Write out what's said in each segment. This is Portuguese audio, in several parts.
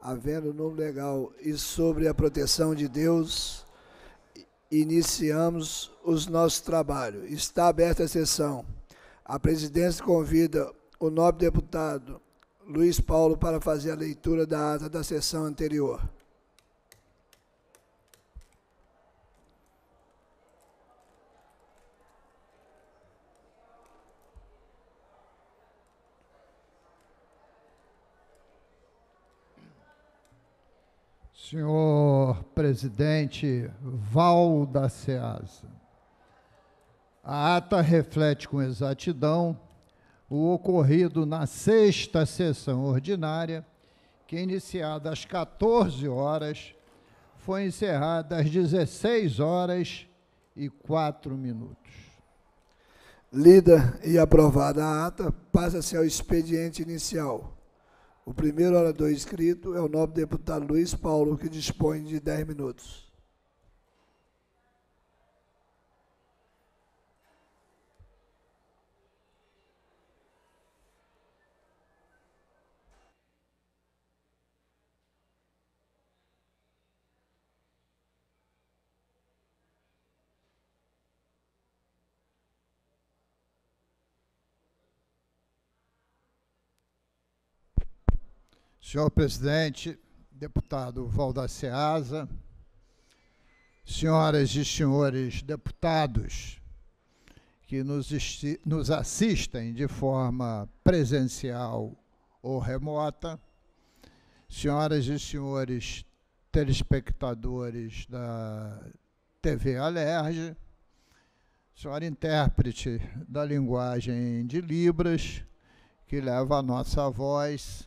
havendo nome legal e sobre a proteção de Deus, iniciamos os nossos trabalhos. Está aberta a sessão. A presidência convida o nobre deputado Luiz Paulo para fazer a leitura da ata da sessão anterior. senhor presidente Val da SEASA. A ata reflete com exatidão o ocorrido na sexta sessão ordinária, que iniciada às 14 horas, foi encerrada às 16 horas e 4 minutos. Lida e aprovada a ata, passa-se ao expediente inicial o primeiro orador inscrito é o nobre deputado Luiz Paulo, que dispõe de 10 minutos. Senhor presidente, deputado Valda Seasa, senhoras e senhores deputados que nos, nos assistem de forma presencial ou remota, senhoras e senhores telespectadores da TV Alerj, senhora intérprete da linguagem de Libras, que leva a nossa voz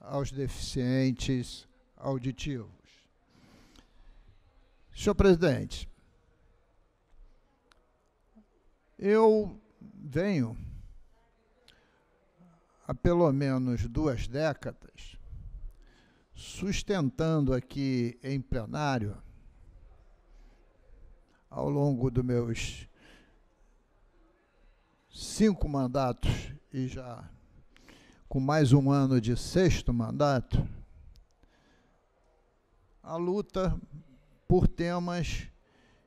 aos deficientes auditivos. Senhor presidente, eu venho há pelo menos duas décadas sustentando aqui em plenário, ao longo dos meus cinco mandatos e já com mais um ano de sexto mandato, a luta por temas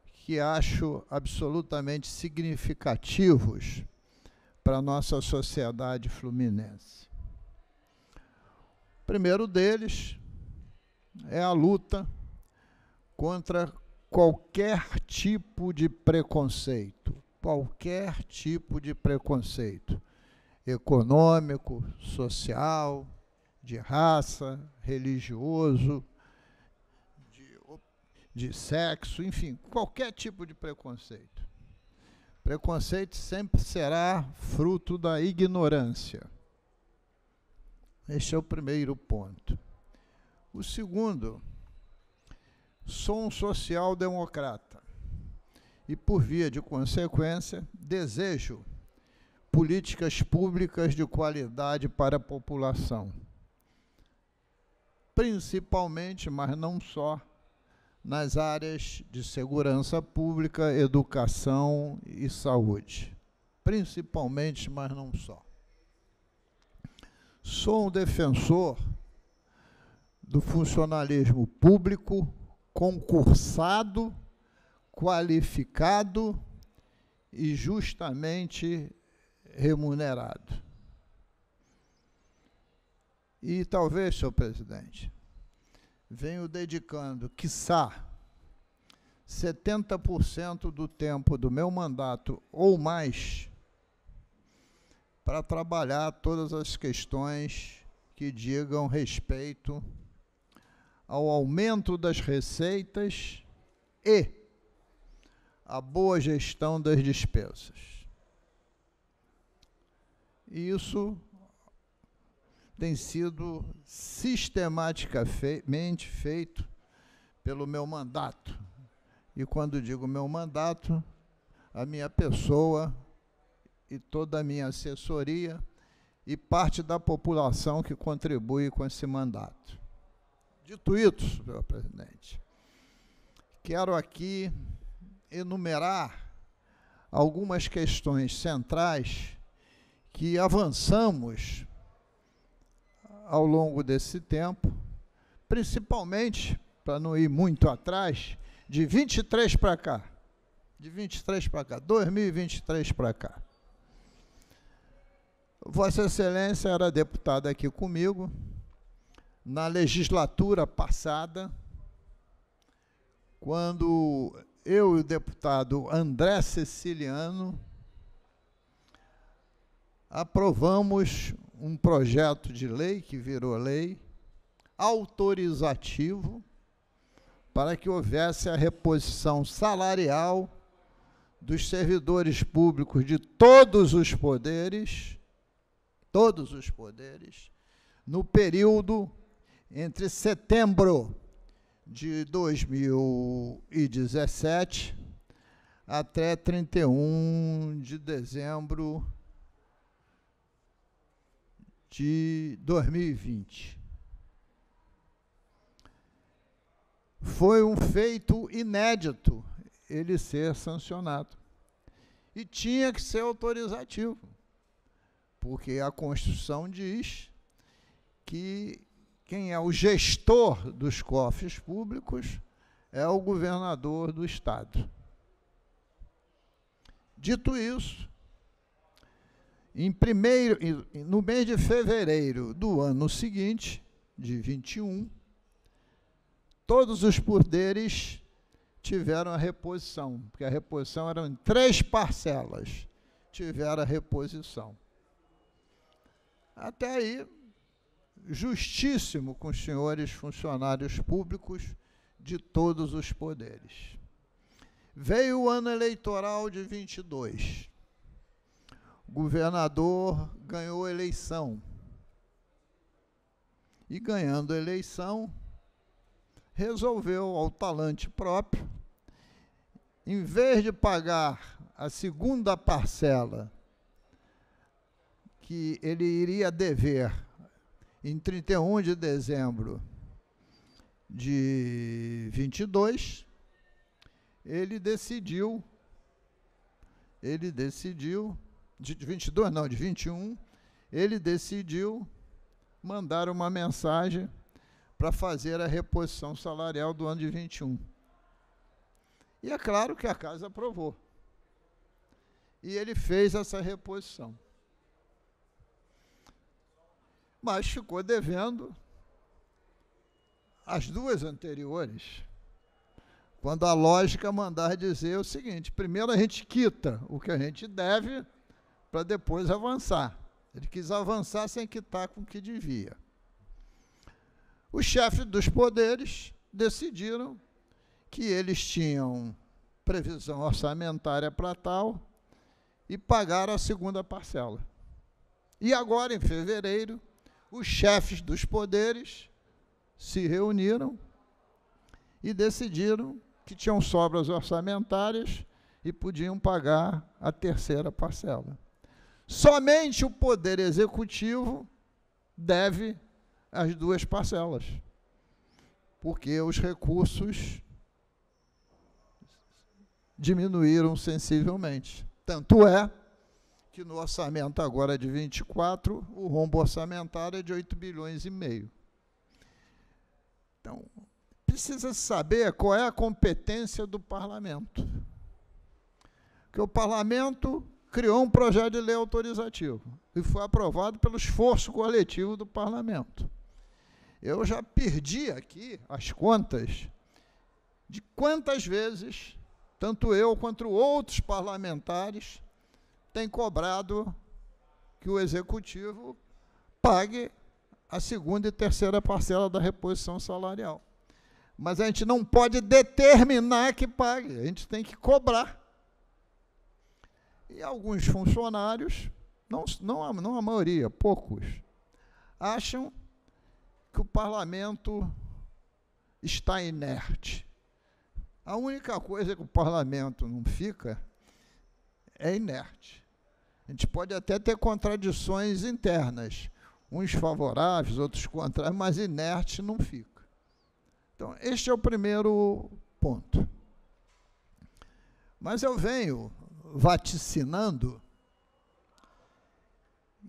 que acho absolutamente significativos para a nossa sociedade fluminense. O primeiro deles é a luta contra qualquer tipo de preconceito. Qualquer tipo de preconceito econômico, social, de raça, religioso, de, de sexo, enfim, qualquer tipo de preconceito. Preconceito sempre será fruto da ignorância. Este é o primeiro ponto. O segundo, sou um social-democrata e, por via de consequência, desejo políticas públicas de qualidade para a população. Principalmente, mas não só, nas áreas de segurança pública, educação e saúde. Principalmente, mas não só. Sou um defensor do funcionalismo público concursado, qualificado e justamente remunerado. E talvez, senhor presidente, venho dedicando, quiçá, 70% do tempo do meu mandato ou mais para trabalhar todas as questões que digam respeito ao aumento das receitas e à boa gestão das despesas. E isso tem sido sistematicamente feito pelo meu mandato. E quando digo meu mandato, a minha pessoa e toda a minha assessoria e parte da população que contribui com esse mandato. Dito isso, senhor presidente, quero aqui enumerar algumas questões centrais que avançamos ao longo desse tempo, principalmente, para não ir muito atrás, de 23 para cá. De 23 para cá, 2023 para cá. Vossa Excelência era deputada aqui comigo na legislatura passada, quando eu e o deputado André Ceciliano aprovamos um projeto de lei que virou lei autorizativo para que houvesse a reposição salarial dos servidores públicos de todos os poderes, todos os poderes, no período entre setembro de 2017 até 31 de dezembro de 2020. Foi um feito inédito ele ser sancionado. E tinha que ser autorizativo, porque a Constituição diz que quem é o gestor dos cofres públicos é o governador do Estado. Dito isso, em primeiro, no mês de fevereiro do ano seguinte, de 21, todos os poderes tiveram a reposição, porque a reposição era em três parcelas, tiveram a reposição. Até aí, justíssimo com os senhores funcionários públicos de todos os poderes. Veio o ano eleitoral de 22 governador ganhou eleição. E ganhando eleição, resolveu ao talante próprio, em vez de pagar a segunda parcela que ele iria dever em 31 de dezembro de 22, ele decidiu ele decidiu de 22 não, de 21, ele decidiu mandar uma mensagem para fazer a reposição salarial do ano de 21. E é claro que a casa aprovou. E ele fez essa reposição. Mas ficou devendo as duas anteriores. Quando a lógica mandar dizer o seguinte: primeiro a gente quita o que a gente deve para depois avançar. Ele quis avançar sem quitar tá com o que devia. Os chefes dos poderes decidiram que eles tinham previsão orçamentária para tal e pagaram a segunda parcela. E agora, em fevereiro, os chefes dos poderes se reuniram e decidiram que tinham sobras orçamentárias e podiam pagar a terceira parcela. Somente o poder executivo deve as duas parcelas, porque os recursos diminuíram sensivelmente. Tanto é que no orçamento agora de 24, o rombo orçamentário é de 8 bilhões e meio. Então, precisa saber qual é a competência do parlamento. Porque o parlamento criou um projeto de lei autorizativo e foi aprovado pelo esforço coletivo do parlamento. Eu já perdi aqui as contas de quantas vezes, tanto eu quanto outros parlamentares, têm cobrado que o executivo pague a segunda e terceira parcela da reposição salarial. Mas a gente não pode determinar que pague, a gente tem que cobrar. E alguns funcionários, não, não, não a maioria, poucos, acham que o parlamento está inerte. A única coisa que o parlamento não fica é inerte. A gente pode até ter contradições internas, uns favoráveis, outros contrários, mas inerte não fica. Então, este é o primeiro ponto. Mas eu venho vaticinando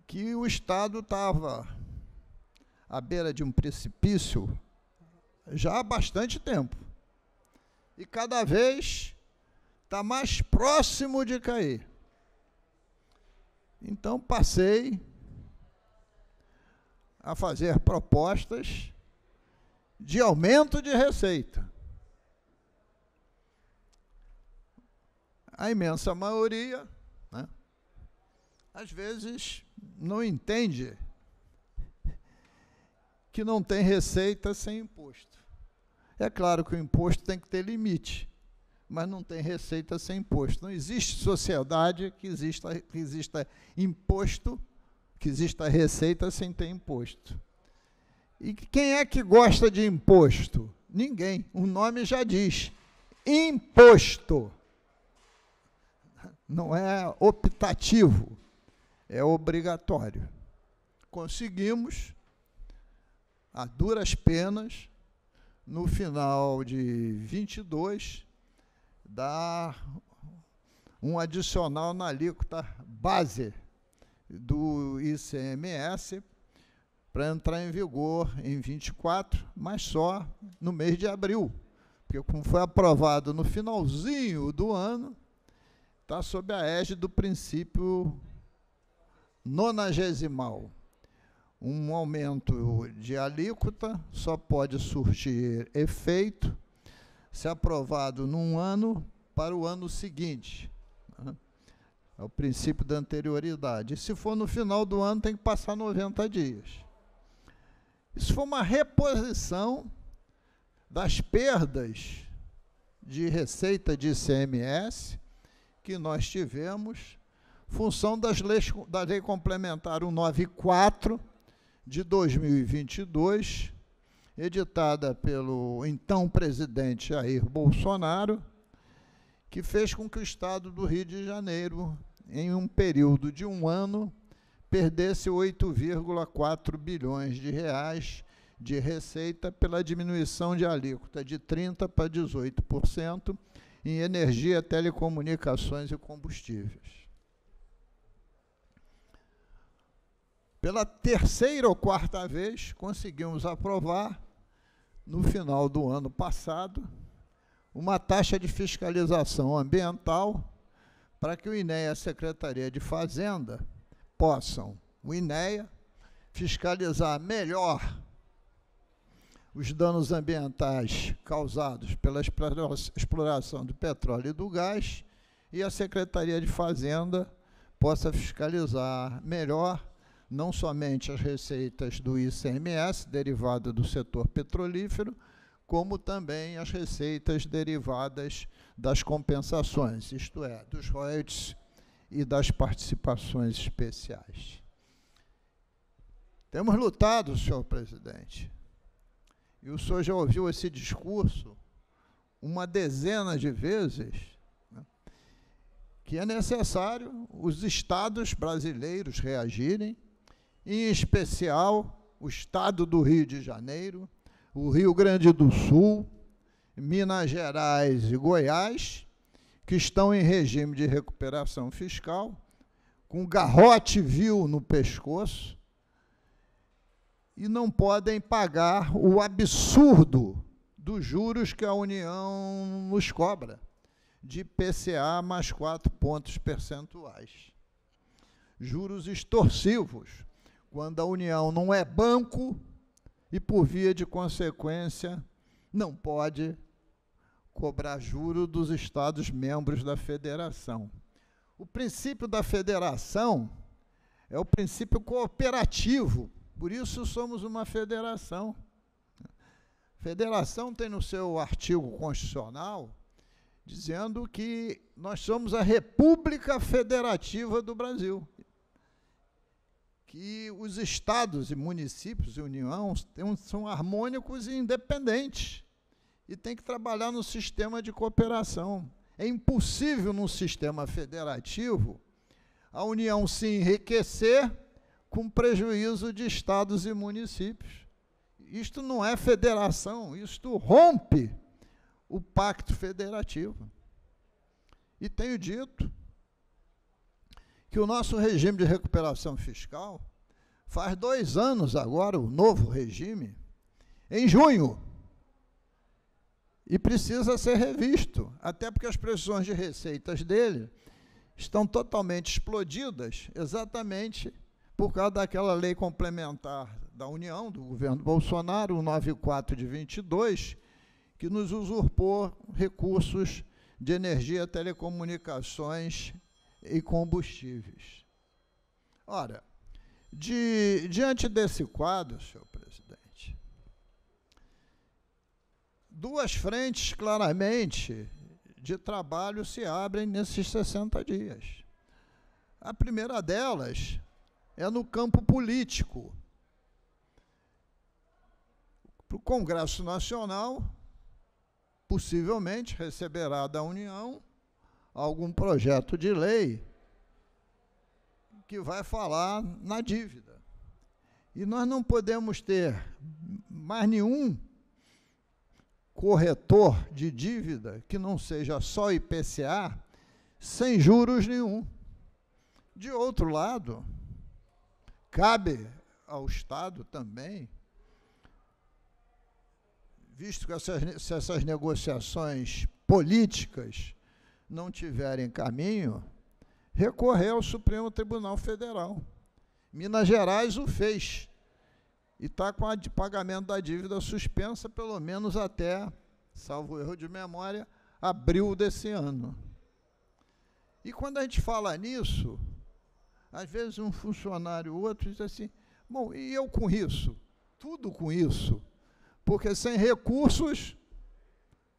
que o Estado estava à beira de um precipício já há bastante tempo. E cada vez está mais próximo de cair. Então passei a fazer propostas de aumento de receita. a imensa maioria, né, às vezes não entende que não tem receita sem imposto. É claro que o imposto tem que ter limite, mas não tem receita sem imposto. Não existe sociedade que exista, que exista imposto, que exista receita sem ter imposto. E quem é que gosta de imposto? Ninguém. O nome já diz: imposto não é optativo, é obrigatório. Conseguimos, a duras penas, no final de 22, dar um adicional na alíquota base do ICMS para entrar em vigor em 24, mas só no mês de abril, porque como foi aprovado no finalzinho do ano, está sob a égide do princípio nonagesimal. Um aumento de alíquota só pode surgir efeito se aprovado num ano para o ano seguinte. Né? É o princípio da anterioridade. E se for no final do ano, tem que passar 90 dias. Isso foi uma reposição das perdas de receita de ICMS que nós tivemos, função das leis, da Lei Complementar 194 de 2022, editada pelo então presidente Jair Bolsonaro, que fez com que o Estado do Rio de Janeiro, em um período de um ano, perdesse 8,4 bilhões de reais de receita pela diminuição de alíquota de 30% para 18%, em energia, telecomunicações e combustíveis. Pela terceira ou quarta vez, conseguimos aprovar, no final do ano passado, uma taxa de fiscalização ambiental para que o INEA e a Secretaria de Fazenda possam, o INEA, fiscalizar melhor os danos ambientais causados pela exploração do petróleo e do gás e a Secretaria de Fazenda possa fiscalizar melhor não somente as receitas do ICMS derivada do setor petrolífero, como também as receitas derivadas das compensações, isto é, dos royalties e das participações especiais. Temos lutado, senhor presidente, e o senhor já ouviu esse discurso uma dezena de vezes, né, que é necessário os estados brasileiros reagirem, em especial o estado do Rio de Janeiro, o Rio Grande do Sul, Minas Gerais e Goiás, que estão em regime de recuperação fiscal, com garrote vil no pescoço, e não podem pagar o absurdo dos juros que a União nos cobra, de PCA mais 4 pontos percentuais. Juros extorsivos, quando a União não é banco e, por via de consequência, não pode cobrar juro dos Estados membros da federação. O princípio da federação é o princípio cooperativo por isso somos uma federação. Federação tem no seu artigo constitucional dizendo que nós somos a República Federativa do Brasil. Que os estados e municípios e união são harmônicos e independentes e tem que trabalhar no sistema de cooperação. É impossível num sistema federativo a união se enriquecer com prejuízo de estados e municípios. Isto não é federação, isto rompe o pacto federativo. E tenho dito que o nosso regime de recuperação fiscal faz dois anos agora, o novo regime, em junho, e precisa ser revisto, até porque as previsões de receitas dele estão totalmente explodidas, exatamente por causa daquela lei complementar da União, do governo Bolsonaro, o 94 de 22, que nos usurpou recursos de energia, telecomunicações e combustíveis. Ora, de, diante desse quadro, senhor presidente, duas frentes claramente de trabalho se abrem nesses 60 dias. A primeira delas é no campo político. Para o Congresso Nacional, possivelmente receberá da União algum projeto de lei que vai falar na dívida. E nós não podemos ter mais nenhum corretor de dívida que não seja só IPCA sem juros nenhum. De outro lado, cabe ao Estado também, visto que essas, se essas negociações políticas não tiverem caminho, recorrer ao Supremo Tribunal Federal. Minas Gerais o fez e está com o pagamento da dívida suspensa pelo menos até, salvo erro de memória, abril desse ano. E quando a gente fala nisso, às vezes um funcionário ou outro diz assim, bom, e eu com isso? Tudo com isso? Porque sem recursos,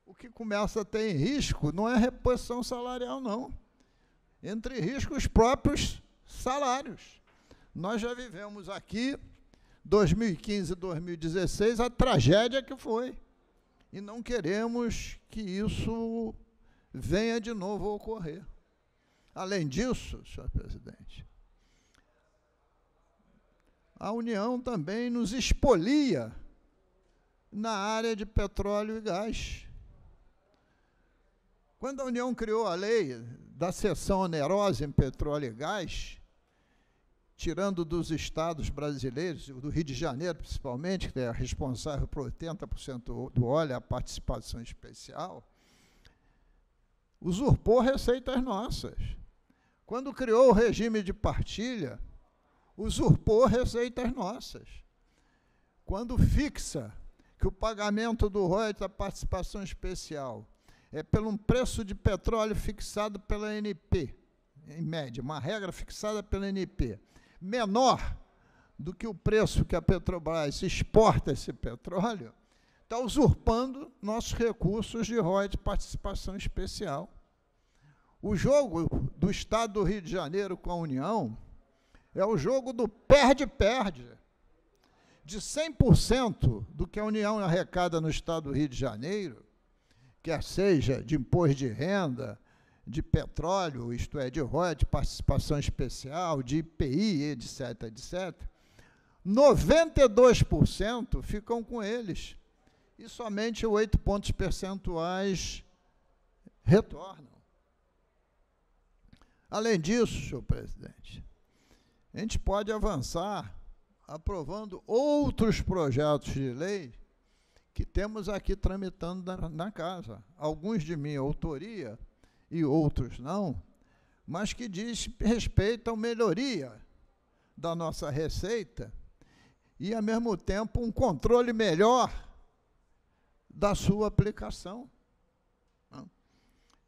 o que começa a ter em risco não é a reposição salarial, não. Entre risco os próprios salários. Nós já vivemos aqui, 2015 e 2016, a tragédia que foi. E não queremos que isso venha de novo a ocorrer. Além disso, senhor presidente, a União também nos expolia na área de petróleo e gás. Quando a União criou a lei da seção onerosa em petróleo e gás, tirando dos estados brasileiros, do Rio de Janeiro principalmente, que é responsável por 80% do óleo, a participação especial, usurpou receitas nossas. Quando criou o regime de partilha, usurpou receitas nossas. Quando fixa que o pagamento do royalties da participação especial é pelo um preço de petróleo fixado pela NP, em média, uma regra fixada pela NP, menor do que o preço que a Petrobras exporta esse petróleo, está usurpando nossos recursos de royalties de participação especial. O jogo do Estado do Rio de Janeiro com a União é o jogo do perde-perde. De 100% do que a União arrecada no estado do Rio de Janeiro, quer seja de imposto de renda, de petróleo, isto é, de royalties, de participação especial, de IPI, etc., etc., 92% ficam com eles e somente oito pontos percentuais retornam. Além disso, senhor presidente, a gente pode avançar aprovando outros projetos de lei que temos aqui tramitando na, na, casa. Alguns de minha autoria e outros não, mas que diz respeito à melhoria da nossa receita e, ao mesmo tempo, um controle melhor da sua aplicação.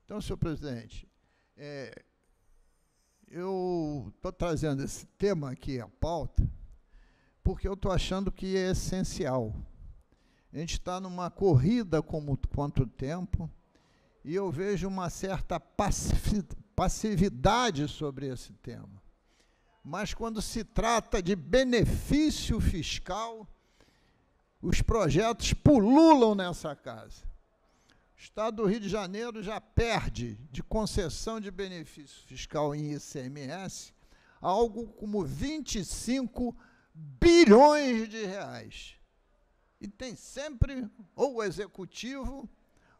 Então, senhor presidente, é, eu estou trazendo esse tema aqui à pauta porque eu estou achando que é essencial. A gente está numa corrida como quanto tempo e eu vejo uma certa passividade sobre esse tema. Mas quando se trata de benefício fiscal, os projetos pululam nessa casa. Estado do Rio de Janeiro já perde de concessão de benefício fiscal em ICMS algo como 25 bilhões de reais. E tem sempre ou o executivo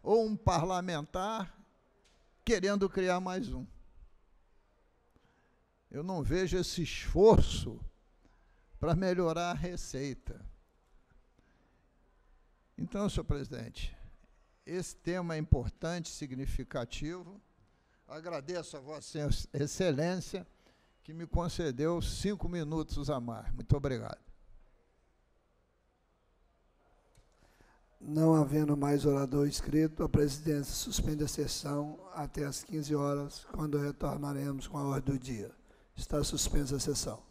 ou um parlamentar querendo criar mais um. Eu não vejo esse esforço para melhorar a receita. Então, senhor presidente, esse tema é importante, significativo. Agradeço a Vossa Excelência que me concedeu cinco minutos a mais. Muito obrigado. Não havendo mais orador inscrito, a presidência suspende a sessão até às 15 horas, quando retornaremos com a ordem do dia. Está suspensa a sessão.